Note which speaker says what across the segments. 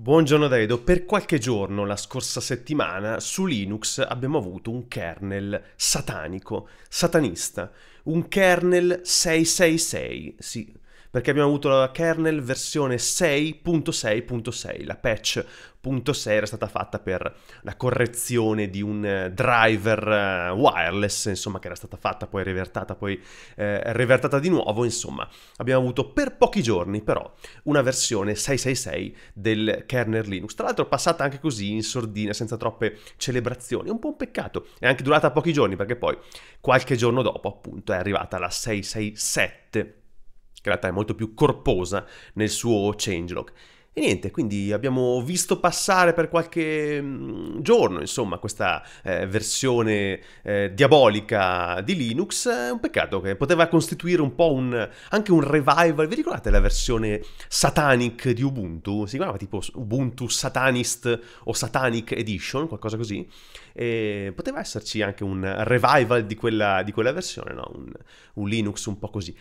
Speaker 1: Buongiorno Davedo, per qualche giorno la scorsa settimana su Linux abbiamo avuto un kernel satanico, satanista, un kernel 666, sì, perché abbiamo avuto la kernel versione 6.6.6, la patch.6 era stata fatta per la correzione di un eh, driver eh, wireless, insomma, che era stata fatta, poi revertata, poi eh, rivertata di nuovo, insomma, abbiamo avuto per pochi giorni però una versione 666 del kernel Linux, tra l'altro passata anche così in sordina, senza troppe celebrazioni, un po' un peccato, è anche durata pochi giorni perché poi qualche giorno dopo appunto è arrivata la 667 che in realtà è molto più corposa nel suo changelog. E niente, quindi abbiamo visto passare per qualche mm, giorno, insomma, questa eh, versione eh, diabolica di Linux. È un peccato che poteva costituire un po' un, anche un revival. Vi ricordate la versione satanic di Ubuntu? Si chiamava tipo Ubuntu Satanist o Satanic Edition, qualcosa così. E poteva esserci anche un revival di quella, di quella versione, no? Un, un Linux un po' così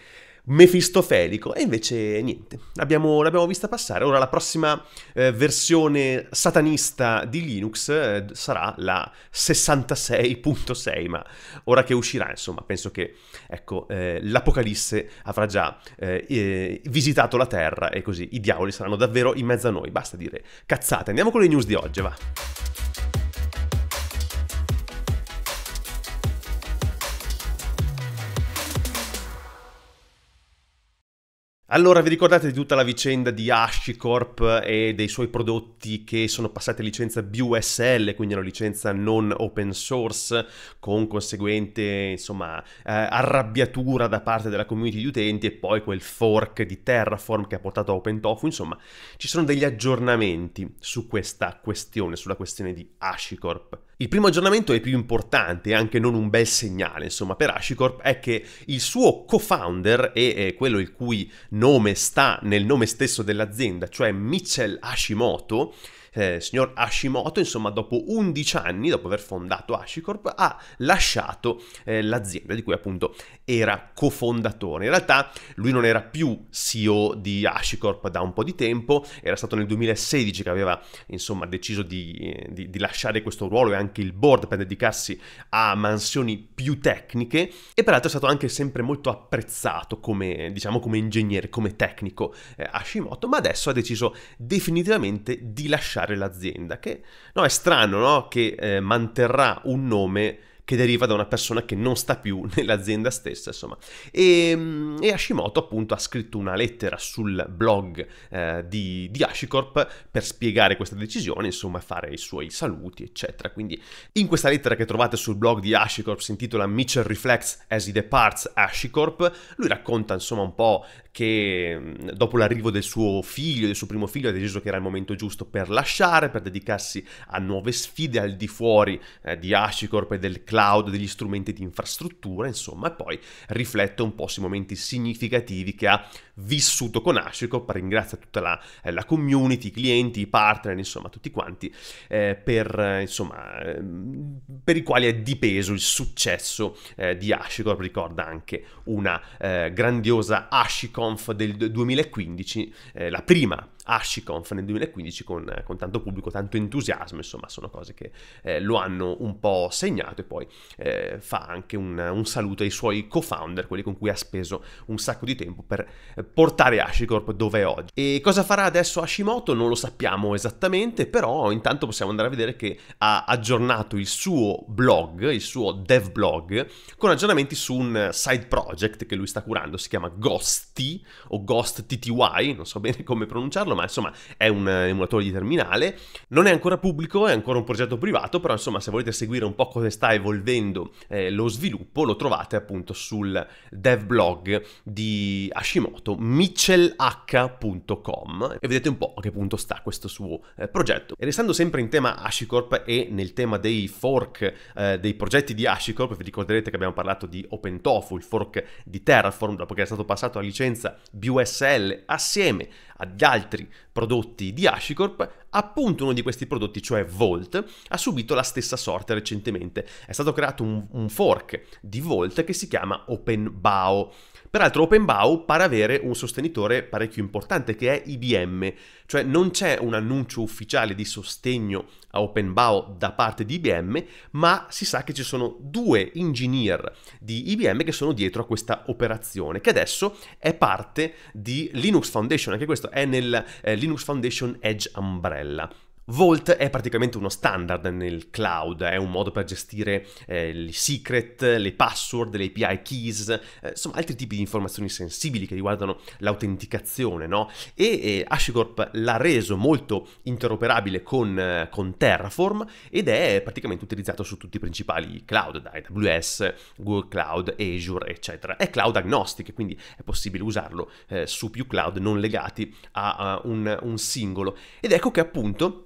Speaker 1: mefistofelico. E invece niente, abbiamo, l'abbiamo vista passare. Ora la prossima eh, versione satanista di Linux eh, sarà la 66.6, ma ora che uscirà, insomma, penso che ecco, eh, l'Apocalisse avrà già eh, eh, visitato la Terra e così i diavoli saranno davvero in mezzo a noi. Basta dire cazzate. Andiamo con le news di oggi, va. Allora, vi ricordate di tutta la vicenda di HashiCorp e dei suoi prodotti che sono passati a licenza BUSL, quindi una licenza non open source, con conseguente, insomma, eh, arrabbiatura da parte della community di utenti e poi quel fork di Terraform che ha portato a OpenTofu, insomma, ci sono degli aggiornamenti su questa questione, sulla questione di HashiCorp. Il primo aggiornamento e più importante, anche non un bel segnale, insomma, per Ashicorp è che il suo co-founder e quello il cui nome sta nel nome stesso dell'azienda, cioè Mitchell Hashimoto, eh, signor Hashimoto, insomma, dopo 11 anni, dopo aver fondato Hashicorp, ha lasciato eh, l'azienda di cui appunto era cofondatore. In realtà lui non era più CEO di Hashicorp da un po' di tempo, era stato nel 2016 che aveva insomma deciso di, eh, di, di lasciare questo ruolo e anche il board per dedicarsi a mansioni più tecniche e peraltro è stato anche sempre molto apprezzato come, diciamo, come ingegnere, come tecnico eh, Hashimoto, ma adesso ha deciso definitivamente di lasciare l'azienda, che no, è strano no? che eh, manterrà un nome che deriva da una persona che non sta più nell'azienda stessa, insomma. E, ehm, e Hashimoto appunto ha scritto una lettera sul blog eh, di, di Hashicorp per spiegare questa decisione, insomma, fare i suoi saluti, eccetera. Quindi in questa lettera che trovate sul blog di Ashicorp, si intitola Mitchell Reflects as he departs Ashicorp, lui racconta insomma un po' che mm, dopo l'arrivo del suo figlio, del suo primo figlio, ha deciso che era il momento giusto per lasciare, per dedicarsi a nuove sfide al di fuori eh, di Ashicorp e del club cloud, degli strumenti di infrastruttura, insomma, e poi riflette un po' sui momenti significativi che ha vissuto con Ashicop, ringrazia tutta la, eh, la, community, i clienti, i partner, insomma, tutti quanti, eh, per, eh, insomma, ehm, per i quali è di peso il successo eh, di Ashicop, ricorda anche una eh, grandiosa Ashiconf del 2015, eh, la prima AshiConf nel 2015 con, eh, con, tanto pubblico, tanto entusiasmo, insomma sono cose che eh, lo hanno un po' segnato e poi eh, fa anche un, un, saluto ai suoi co-founder, quelli con cui ha speso un sacco di tempo per eh, portare AshiCorp dove è oggi. E cosa farà adesso Hashimoto non lo sappiamo esattamente, però intanto possiamo andare a vedere che ha aggiornato il suo blog, il suo dev blog, con aggiornamenti su un side project che lui sta curando, si chiama Ghosty o Ghost TTY, non so bene come pronunciarlo, ma insomma è un emulatore di terminale. Non è ancora pubblico, è ancora un progetto privato, però insomma se volete seguire un po' come sta evolvendo eh, lo sviluppo lo trovate appunto sul dev blog di Hashimoto, michelh.com e vedete un po' a che punto sta questo suo eh, progetto. E restando sempre in tema HashiCorp e nel tema dei fork, eh, dei progetti di HashiCorp, vi ricorderete che abbiamo parlato di OpenTofu, il fork di Terraform, dopo che è stato passato a licenza BUSL assieme agli altri prodotti di Hashicorp, appunto uno di questi prodotti, cioè Volt, ha subito la stessa sorte recentemente. È stato creato un, un fork di Volt che si chiama OpenBAO Peraltro OpenBow pare avere un sostenitore parecchio importante che è IBM, cioè non c'è un annuncio ufficiale di sostegno a OpenBow da parte di IBM, ma si sa che ci sono due engineer di IBM che sono dietro a questa operazione, che adesso è parte di Linux Foundation, anche questo è nel eh, Linux Foundation Edge Umbrella. Vault è praticamente uno standard nel cloud, è un modo per gestire eh, le secret, le password, le API keys, eh, insomma altri tipi di informazioni sensibili che riguardano l'autenticazione, no? E eh, HashiCorp l'ha reso molto interoperabile con, eh, con, Terraform ed è praticamente utilizzato su tutti i principali cloud, da AWS, Google Cloud, Azure, eccetera. È cloud agnostic, quindi è possibile usarlo eh, su più cloud non legati a, a un, un singolo. Ed ecco che appunto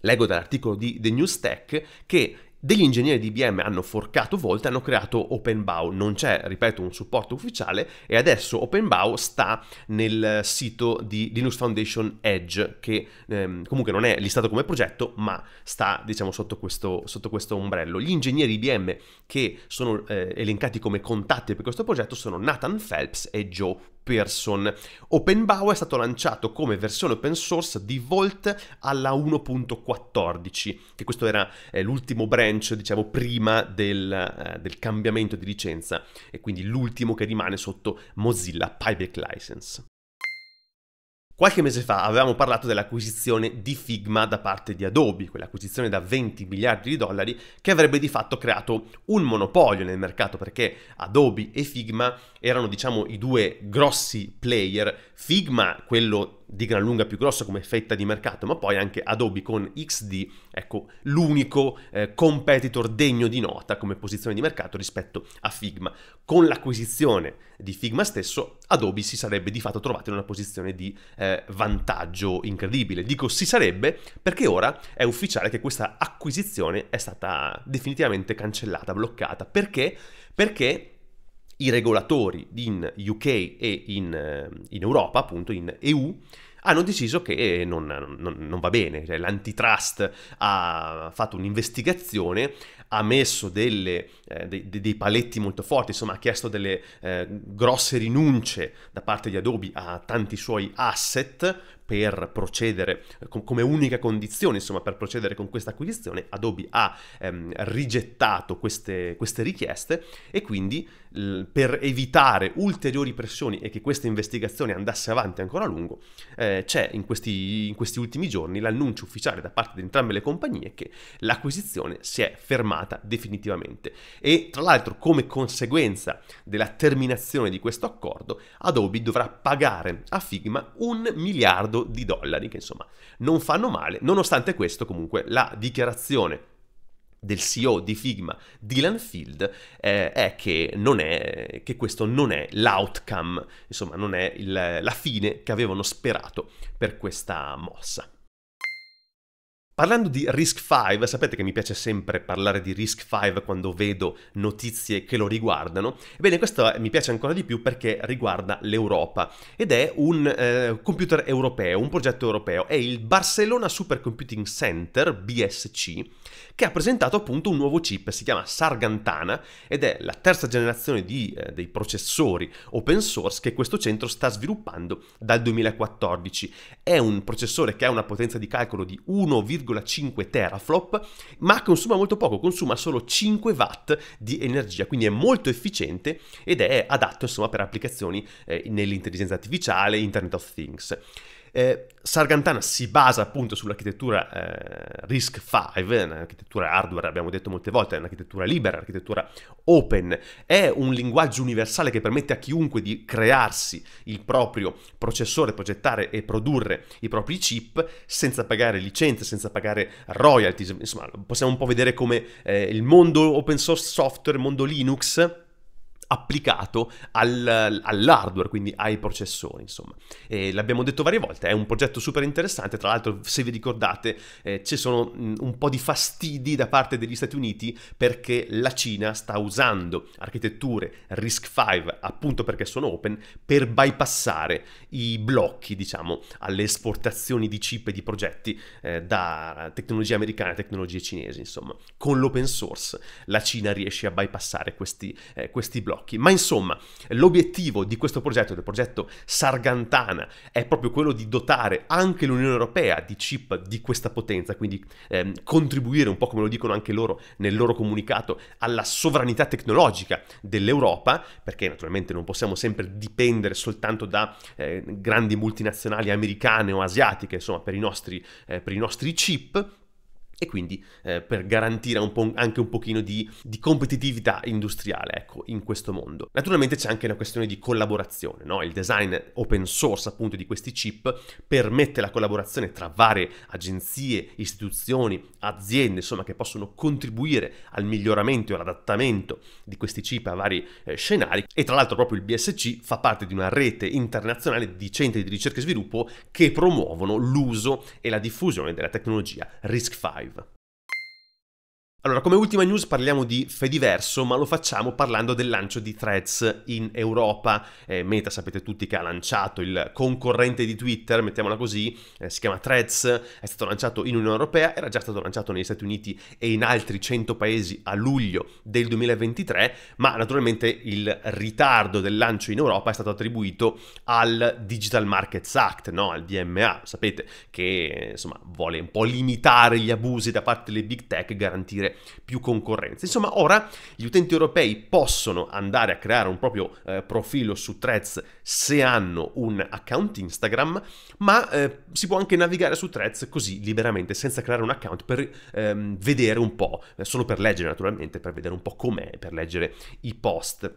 Speaker 1: Leggo dall'articolo di The New Stack che degli ingegneri di IBM hanno forcato volte, e hanno creato OpenBow. Non c'è, ripeto, un supporto ufficiale e adesso OpenBow sta nel sito di Linux Foundation Edge, che ehm, comunque non è listato come progetto, ma sta, diciamo, sotto questo, sotto questo ombrello. Gli ingegneri IBM che sono eh, elencati come contatti per questo progetto sono Nathan Phelps e Joe person. OpenBAO è stato lanciato come versione open source di Volt alla 1.14, che questo era eh, l'ultimo branch, diciamo, prima del, eh, del, cambiamento di licenza e quindi l'ultimo che rimane sotto Mozilla Public License. Qualche mese fa avevamo parlato dell'acquisizione di Figma da parte di Adobe, quell'acquisizione da 20 miliardi di dollari che avrebbe di fatto creato un monopolio nel mercato perché Adobe e Figma erano diciamo i due grossi player, Figma quello di gran lunga più grossa come fetta di mercato, ma poi anche Adobe con XD, ecco l'unico eh, competitor degno di nota come posizione di mercato rispetto a Figma. Con l'acquisizione di Figma stesso, Adobe si sarebbe di fatto trovato in una posizione di eh, vantaggio incredibile. Dico si sarebbe perché ora è ufficiale che questa acquisizione è stata definitivamente cancellata, bloccata. Perché? Perché i regolatori in UK e in, eh, in Europa, appunto in EU, hanno deciso che non, non, non va bene, cioè, l'antitrust ha fatto un'investigazione, ha messo delle, eh, dei, dei, paletti molto forti, insomma ha chiesto delle eh, grosse rinunce da parte di Adobe a tanti suoi asset per procedere eh, com- come unica condizione, insomma, per procedere con questa acquisizione, Adobe ha ehm, rigettato queste, queste, richieste e quindi l- per evitare ulteriori pressioni e che questa investigazione andasse avanti ancora a lungo, eh, c'è in questi, in questi ultimi giorni l'annuncio ufficiale da parte di entrambe le compagnie che l'acquisizione si è fermata definitivamente e tra l'altro come conseguenza della terminazione di questo accordo Adobe dovrà pagare a Figma un miliardo miliardo di dollari, che insomma non fanno male. Nonostante questo, comunque, la dichiarazione del CEO di Figma, Dylan Field, eh, è, che è, che questo non è l'outcome, insomma, non è il, la fine che avevano sperato per questa mossa. Parlando di Risk 5, sapete che mi piace sempre parlare di Risk 5 quando vedo notizie che lo riguardano. Ebbene, questo mi piace ancora di più perché riguarda l'Europa ed è un eh, computer europeo, un progetto europeo. È il Barcelona Supercomputing Center, BSC, che ha presentato appunto un nuovo chip, si chiama Sargantana ed è la terza generazione di, eh, dei processori open source che questo centro sta sviluppando dal 2014. È un processore che ha una potenza di calcolo di 1,5 1,5 teraflop, ma consuma molto poco, consuma solo 5 watt di energia, quindi è molto efficiente ed è adatto insomma per applicazioni eh, nell'intelligenza artificiale, Internet of Things. Eh, Sargantana si basa appunto sull'architettura eh, RISC-V, un'architettura hardware, abbiamo detto molte volte, è un'architettura libera, un'architettura open, è un linguaggio universale che permette a chiunque di crearsi il proprio processore, progettare e produrre i propri chip senza pagare licenze, senza pagare royalties, insomma possiamo un po' vedere come eh, il mondo open source software, il mondo Linux, applicato al, all'hardware, quindi ai processori, insomma. E l'abbiamo detto varie volte, è un progetto super interessante, tra l'altro se vi ricordate eh, ci sono mm, un po' di fastidi da parte degli Stati Uniti perché la Cina sta usando architetture RISC-V appunto perché sono open per bypassare i blocchi, diciamo, alle esportazioni di chip e di progetti eh, da tecnologie americane a tecnologie cinesi, insomma. Con l'open source la Cina riesce a bypassare questi, eh, questi blocchi Marocchi. Ma insomma, l'obiettivo di questo progetto, del progetto Sargantana, è proprio quello di dotare anche l'Unione Europea di chip di questa potenza, quindi ehm, contribuire un po' come lo dicono anche loro nel loro comunicato alla sovranità tecnologica dell'Europa, perché naturalmente non possiamo sempre dipendere soltanto da eh, grandi multinazionali americane o asiatiche, insomma, per i nostri, eh, per i nostri chip e quindi eh, per garantire un anche un pochino di, di, competitività industriale ecco, in questo mondo. Naturalmente c'è anche una questione di collaborazione, no? il design open source appunto di questi chip permette la collaborazione tra varie agenzie, istituzioni, aziende, insomma che possono contribuire al miglioramento e all'adattamento di questi chip a vari eh, scenari e tra l'altro proprio il BSC fa parte di una rete internazionale di centri di ricerca e sviluppo che promuovono l'uso e la diffusione della tecnologia RISC-V. Allora, come ultima news parliamo di Fediverso, ma lo facciamo parlando del lancio di Threads in Europa. Eh, Meta sapete tutti che ha lanciato il concorrente di Twitter, mettiamola così, eh, si chiama Threads, è stato lanciato in Unione Europea, era già stato lanciato negli Stati Uniti e in altri 100 paesi a luglio del 2023, ma naturalmente il ritardo del lancio in Europa è stato attribuito al Digital Markets Act, no? al DMA, sapete che insomma, vuole un po' limitare gli abusi da parte delle big tech e garantire più concorrenza. Insomma, ora gli utenti europei possono andare a creare un proprio eh, profilo su Threads se hanno un account Instagram, ma eh, si può anche navigare su Threads così liberamente, senza creare un account per ehm, vedere un po', eh, solo per leggere naturalmente, per vedere un po' com'è, per leggere i post.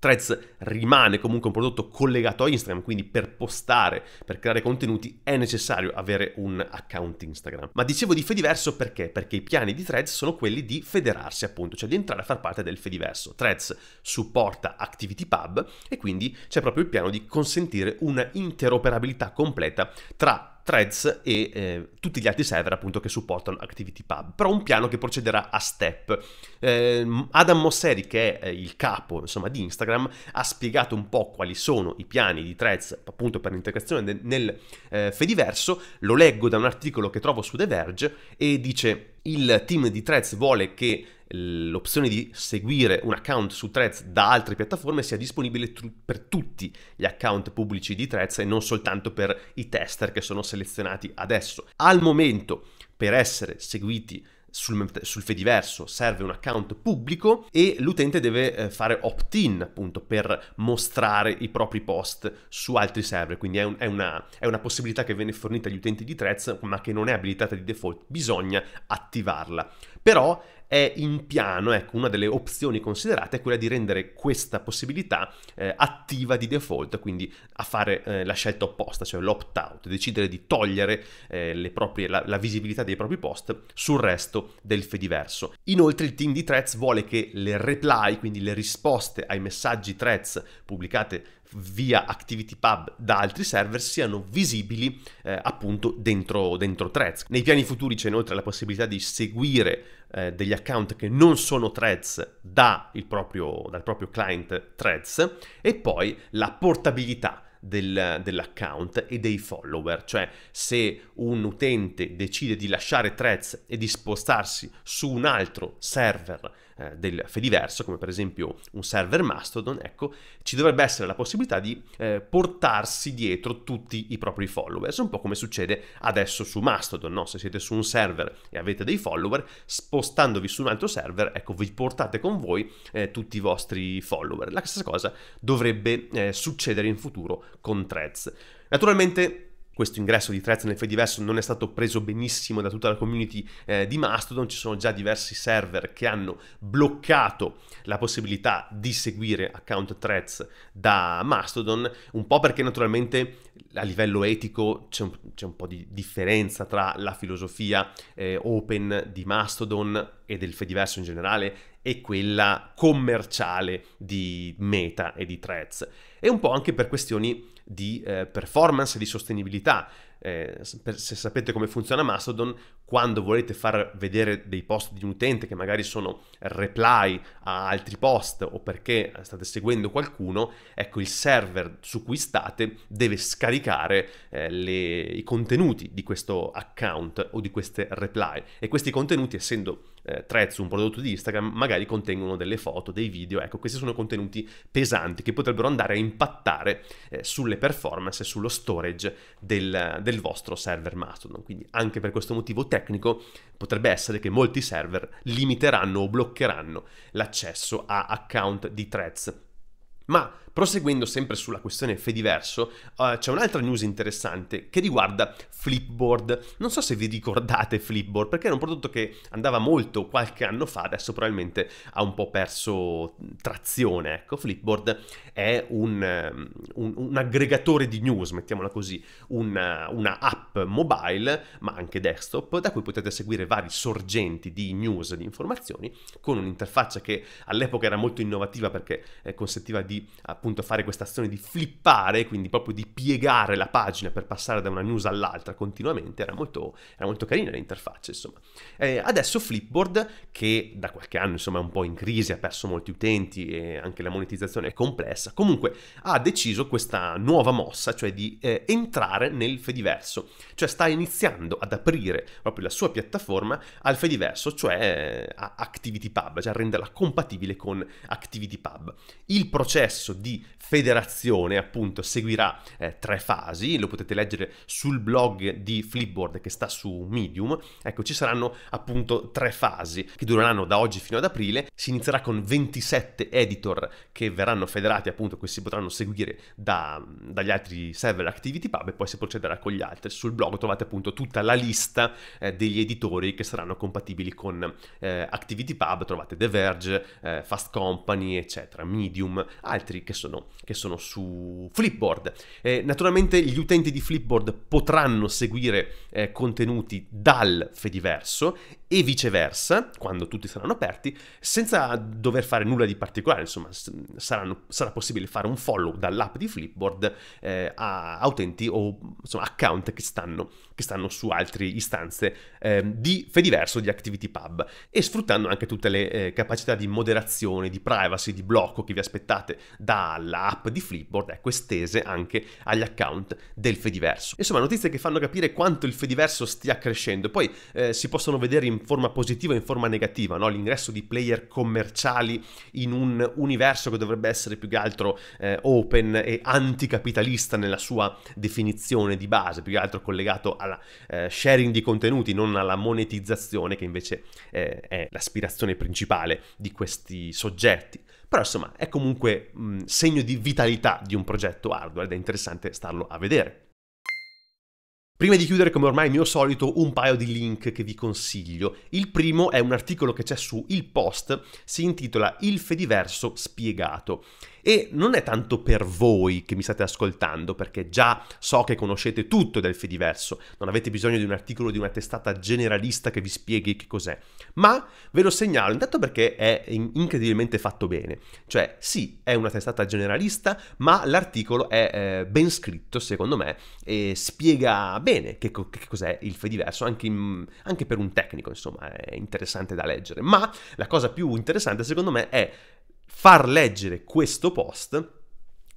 Speaker 1: Threads rimane comunque un prodotto collegato a Instagram, quindi per postare, per creare contenuti è necessario avere un account Instagram. Ma dicevo di Fediverso perché? Perché i piani di Threads sono quelli di federarsi, appunto, cioè di entrare a far parte del Fediverso. Threads supporta ActivityPub e quindi c'è proprio il piano di consentire una interoperabilità completa tra Threads e eh, tutti gli altri server appunto che supportano ActivityPub, però un piano che procederà a step. Eh, Adam Mosseri, che è eh, il capo insomma, di Instagram, ha spiegato un po' quali sono i piani di Threads appunto per l'integrazione nel eh, Fediverso, lo leggo da un articolo che trovo su The Verge e dice il team di Threads vuole che l'opzione di seguire un account su Threads da altre piattaforme sia disponibile tr- per tutti gli account pubblici di Threads e non soltanto per i tester che sono selezionati adesso. Al momento, per essere seguiti sul, sul Fediverso serve un account pubblico e l'utente deve eh, fare opt-in appunto per mostrare i propri post su altri server, quindi è, un, è, una, è, una, possibilità che viene fornita agli utenti di Threads ma che non è abilitata di default, bisogna attivarla. Però è in piano, ecco, una delle opzioni considerate è quella di rendere questa possibilità eh, attiva di default, quindi a fare eh, la scelta opposta, cioè l'opt-out, decidere di togliere eh, proprie, la, la, visibilità dei propri post sul resto del fediverso. Inoltre il team di Threads vuole che le reply, quindi le risposte ai messaggi Threads pubblicate via ActivityPub da altri server siano visibili eh, appunto dentro, dentro threads. Nei piani futuri c'è inoltre la possibilità di seguire eh, degli account che non sono threads da proprio, dal proprio client threads e poi la portabilità del, dell'account e dei follower, cioè se un utente decide di lasciare threads e di spostarsi su un altro server eh, del fediverso, come per esempio un server Mastodon, ecco, ci dovrebbe essere la possibilità di eh, portarsi dietro tutti i propri followers, un po' come succede adesso su Mastodon, no? Se siete su un server e avete dei follower, spostandovi su un altro server, ecco, vi portate con voi eh, tutti i vostri follower. La stessa cosa dovrebbe eh, succedere in futuro con Threads. Naturalmente questo ingresso di Threads nel Fediverse non è stato preso benissimo da tutta la community eh, di Mastodon, ci sono già diversi server che hanno bloccato la possibilità di seguire account Threads da Mastodon, un po' perché naturalmente a livello etico c'è un, c'è un po' di differenza tra la filosofia eh, open di Mastodon e del Fediverse in generale e quella commerciale di Meta e di Threads, e un po' anche per questioni di eh, performance e di sostenibilità. Eh, se sapete come funziona Mastodon, quando volete far vedere dei post di un utente che magari sono reply a altri post o perché state seguendo qualcuno, ecco il server su cui state deve scaricare eh, le, i contenuti di questo account o di queste reply e questi contenuti essendo eh, Threads un prodotto di Instagram magari contengono delle foto, dei video, ecco questi sono contenuti pesanti che potrebbero andare a impattare eh, sulle performance e sullo storage del, del vostro server Mastodon, quindi anche per questo motivo tecnico potrebbe essere che molti server limiteranno o bloccheranno l'accesso a account di threads. Ma Proseguendo sempre sulla questione Fediverso, uh, eh, c'è un'altra news interessante che riguarda Flipboard. Non so se vi ricordate Flipboard, perché era un prodotto che andava molto qualche anno fa, adesso probabilmente ha un po' perso trazione. Ecco, Flipboard è un, ehm, un, un aggregatore di news, mettiamola così, una, una app mobile, ma anche desktop, da cui potete seguire vari sorgenti di news, di informazioni, con un'interfaccia che all'epoca era molto innovativa perché eh, consentiva di appunto appunto fare questa azione di flippare, quindi proprio di piegare la pagina per passare da una news all'altra continuamente, era molto, era molto carina l'interfaccia insomma. Eh, adesso Flipboard, che da qualche anno insomma è un po' in crisi, ha perso molti utenti e anche la monetizzazione è complessa, comunque ha deciso questa nuova mossa, cioè di eh, entrare nel Fediverso, cioè sta iniziando ad aprire proprio la sua piattaforma al Fediverso, cioè eh, a ActivityPub, cioè a renderla compatibile con Activity Pub. Il processo di federazione appunto seguirà eh, tre fasi, lo potete leggere sul blog di Flipboard che sta su Medium, ecco ci saranno appunto tre fasi che dureranno da oggi fino ad aprile, si inizierà con 27 editor che verranno federati appunto che si potranno seguire da, dagli altri server Activity Pub e poi si procederà con gli altri, sul blog trovate appunto tutta la lista eh, degli editori che saranno compatibili con eh, Activity Pub, trovate The Verge, eh, Fast Company eccetera, Medium, altri che sono sono, che sono su Flipboard. Eh, naturalmente gli utenti di Flipboard potranno seguire eh, contenuti dal Fediverso e viceversa, quando tutti saranno aperti, senza dover fare nulla di particolare, insomma saranno, sarà possibile fare un follow dall'app di Flipboard eh, a, utenti o insomma, account che stanno, che stanno su altre istanze ehm, di Fediverso, di ActivityPub e sfruttando anche tutte le eh, capacità di moderazione, di privacy, di blocco che vi aspettate da l'app di Flipboard, ecco, estese anche agli account del Fediverso. Insomma, notizie che fanno capire quanto il Fediverso stia crescendo. Poi eh, si possono vedere in forma positiva e in forma negativa, no? l'ingresso di player commerciali in un universo che dovrebbe essere più che altro eh, open e anticapitalista nella sua definizione di base, più che altro collegato alla eh, sharing di contenuti, non alla monetizzazione che invece eh, è l'aspirazione principale di questi soggetti. Però insomma è comunque mh, mm, segno di vitalità di un progetto hardware ed è interessante starlo a vedere. Prima di chiudere, come ormai mio solito, un paio di link che vi consiglio. Il primo è un articolo che c'è su Il Post, si intitola Il Fediverso spiegato e non è tanto per voi che mi state ascoltando, perché già so che conoscete tutto del Fediverso, non avete bisogno di un articolo di una testata generalista che vi spieghi che cos'è, ma ve lo segnalo intanto perché è incredibilmente fatto bene. Cioè, sì, è una testata generalista, ma l'articolo è eh, ben scritto, secondo me, e spiega bene che, co- che cos'è il Fediverso, anche, in, anche per un tecnico, insomma, è interessante da leggere. Ma la cosa più interessante, secondo me, è far leggere questo post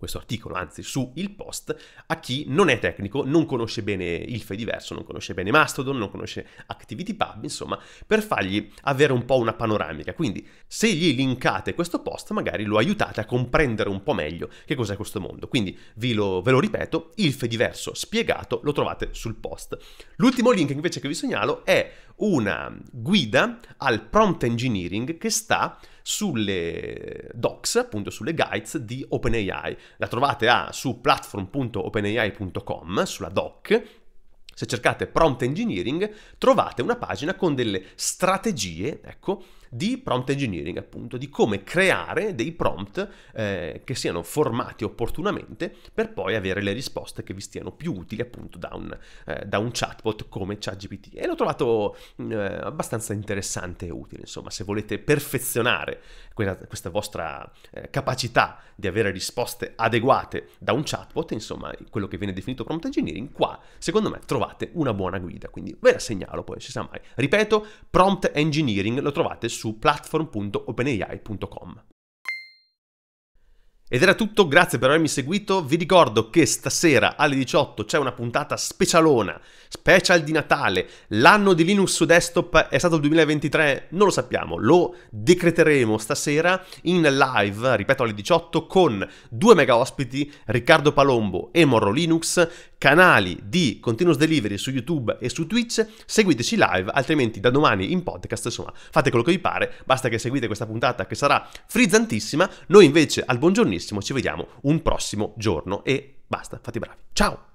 Speaker 1: questo articolo, anzi su il post, a chi non è tecnico, non conosce bene il Fediverso, non conosce bene Mastodon, non conosce ActivityPub, insomma, per fargli avere un po' una panoramica. Quindi se gli linkate questo post, magari lo aiutate a comprendere un po' meglio che cos'è questo mondo. Quindi lo, ve lo ripeto, il Fediverso spiegato lo trovate sul post. L'ultimo link invece che vi segnalo è una guida al prompt engineering che sta sulle docs, appunto sulle guides di OpenAI. La trovate a, su platform.openai.com, sulla doc, se cercate prompt engineering, trovate una pagina con delle strategie, ecco, di prompt engineering, appunto, di come creare dei prompt eh, che siano formati opportunamente per poi avere le risposte che vi stiano più utili appunto da un, eh, da un chatbot come ChatGPT. E l'ho trovato mm, eh, abbastanza interessante e utile, insomma, se volete perfezionare quella, questa vostra eh, capacità di avere risposte adeguate da un chatbot, insomma, quello che viene definito prompt engineering, qua secondo me trovate una buona guida, quindi ve la segnalo poi, si sa mai. Ripeto, prompt engineering lo trovate su su platform.openai.com. Ed era tutto, grazie per avermi seguito, vi ricordo che stasera alle 18 c'è una puntata specialona, special di Natale, l'anno di Linux su desktop è stato il 2023, non lo sappiamo, lo decreteremo stasera in live, ripeto alle 18, con due mega ospiti, Riccardo Palombo e Morro Linux, canali di continuous delivery su YouTube e su Twitch, seguiteci live, altrimenti da domani in podcast, insomma, fate quello che vi pare, basta che seguite questa puntata che sarà frizzantissima, noi invece al buongiornissimo ci vediamo un prossimo giorno e basta, fate i bravi. Ciao!